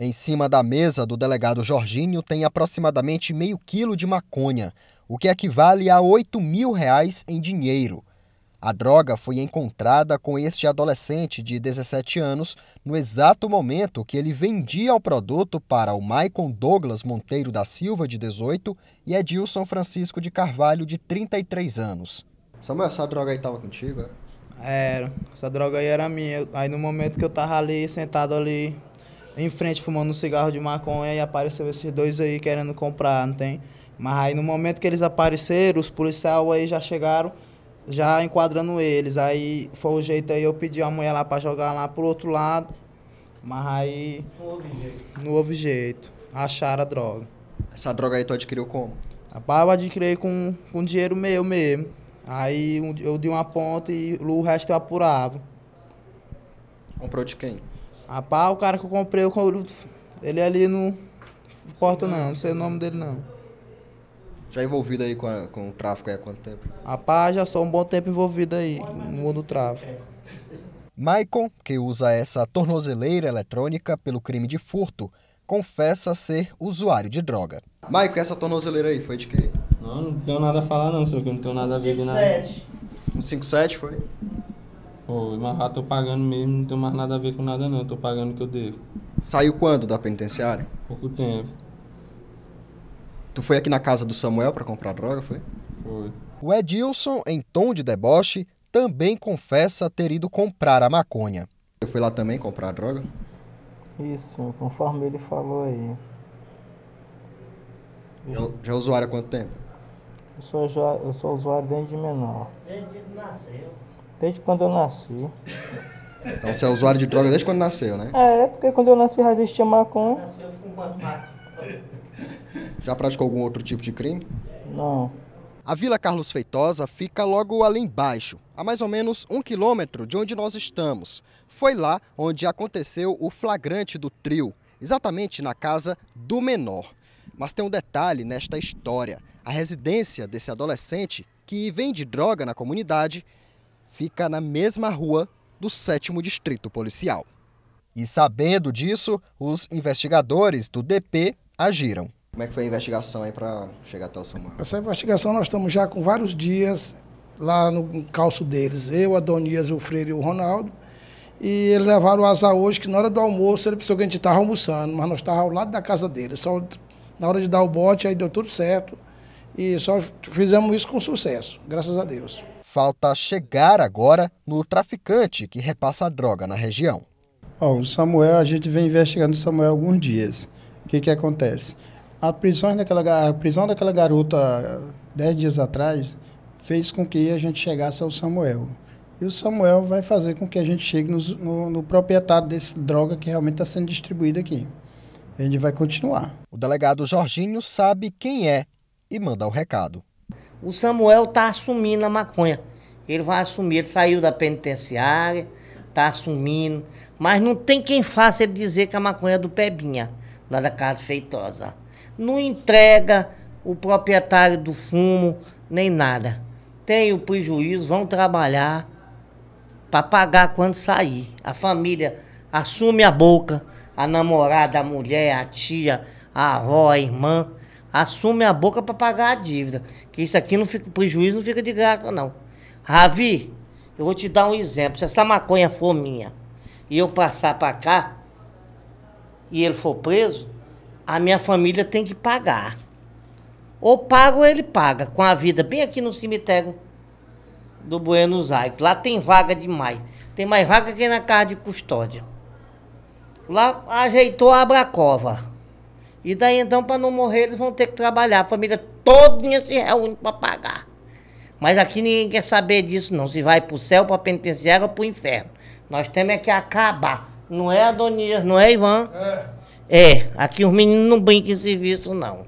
Em cima da mesa do delegado Jorginho tem aproximadamente meio quilo de maconha, o que equivale a 8 mil reais em dinheiro. A droga foi encontrada com este adolescente de 17 anos no exato momento que ele vendia o produto para o Maicon Douglas Monteiro da Silva, de 18, e Edilson Francisco de Carvalho, de 33 anos. Samuel, essa droga aí estava contigo? É? Era, essa droga aí era minha. Aí no momento que eu tava ali, sentado ali, em frente fumando um cigarro de maconha e apareceu esses dois aí querendo comprar, não tem? Mas aí no momento que eles apareceram, os policiais aí já chegaram, já enquadrando eles. Aí foi o jeito aí, eu pedi a mulher lá pra jogar lá pro outro lado. Mas aí. Não houve jeito. Não houve jeito. Acharam a droga. Essa droga aí tu adquiriu como? Rapaz, eu adquiri com, com dinheiro meu mesmo. Aí eu dei uma ponta e o resto eu apurava. Comprou de quem? Rapaz, o cara que eu comprei, eu ele é ali no Porto não, não sei o nome dele não. Já envolvido aí com, a, com o tráfico há quanto tempo? Rapaz, já sou um bom tempo envolvido aí no mundo do tráfico. Maicon, que usa essa tornozeleira eletrônica pelo crime de furto, confessa ser usuário de droga. Maicon, essa tornozeleira aí foi de quem Não, não tenho nada a falar não, senhor, que não tenho nada a ver de nada. 157 foi? Pô, mas já tô pagando mesmo, não tem mais nada a ver com nada não, tô pagando o que eu devo. Saiu quando da penitenciária? Pouco tempo. Tu foi aqui na casa do Samuel para comprar droga, foi? Foi. O Edilson, em tom de deboche, também confessa ter ido comprar a maconha. Eu fui lá também comprar a droga? Isso, conforme ele falou aí. Já, já é usuário há quanto tempo? Eu sou, eu sou usuário desde menor. Desde que nasceu. Desde quando eu nasci. Então você é usuário de droga desde quando nasceu, né? É, porque quando eu nasci já existia maconha. Nasceu Já praticou algum outro tipo de crime? Não. A Vila Carlos Feitosa fica logo ali embaixo, a mais ou menos um quilômetro de onde nós estamos. Foi lá onde aconteceu o flagrante do trio, exatamente na casa do menor. Mas tem um detalhe nesta história: a residência desse adolescente, que vende droga na comunidade, fica na mesma rua do sétimo Distrito Policial. E sabendo disso, os investigadores do DP agiram. Como é que foi a investigação aí para chegar até o Samuel? Essa investigação nós estamos já com vários dias lá no calço deles. Eu, a Donias, o Freire e o Ronaldo. E eles levaram o azar hoje, que na hora do almoço ele pensou que a gente estava almoçando, mas nós estávamos ao lado da casa dele. Só na hora de dar o bote, aí deu tudo certo. E só fizemos isso com sucesso, graças a Deus. Falta chegar agora no traficante que repassa a droga na região. o Samuel, a gente vem investigando o Samuel alguns dias. O que, que acontece? A prisão, daquela, a prisão daquela garota dez dias atrás fez com que a gente chegasse ao Samuel. E o Samuel vai fazer com que a gente chegue no, no, no proprietário desse droga que realmente está sendo distribuída aqui. Ele vai continuar. O delegado Jorginho sabe quem é e manda o recado. O Samuel está assumindo a maconha. Ele vai assumir, ele saiu da penitenciária, está assumindo. Mas não tem quem faça ele dizer que a maconha é do Pebinha, lá da Casa Feitosa. Não entrega o proprietário do fumo, nem nada. Tem o prejuízo, vão trabalhar para pagar quando sair. A família assume a boca, a namorada, a mulher, a tia, a avó, a irmã assume a boca para pagar a dívida. Que isso aqui não fica, prejuízo não fica de graça, não. Ravi, eu vou te dar um exemplo. Se essa maconha for minha e eu passar para cá e ele for preso, a minha família tem que pagar. Ou paga ou ele paga, com a vida bem aqui no cemitério do Buenos Aires. Lá tem vaga demais. Tem mais vaga que na casa de custódia. Lá ajeitou a bracova. E daí então, para não morrer, eles vão ter que trabalhar. A família toda se reúne para pagar. Mas aqui ninguém quer saber disso, não. Se vai para o céu, para a penitenciária ou para o inferno. Nós temos é que acabar. Não é Adonias, não é Ivan? É. é aqui os meninos não brincam em serviço, não.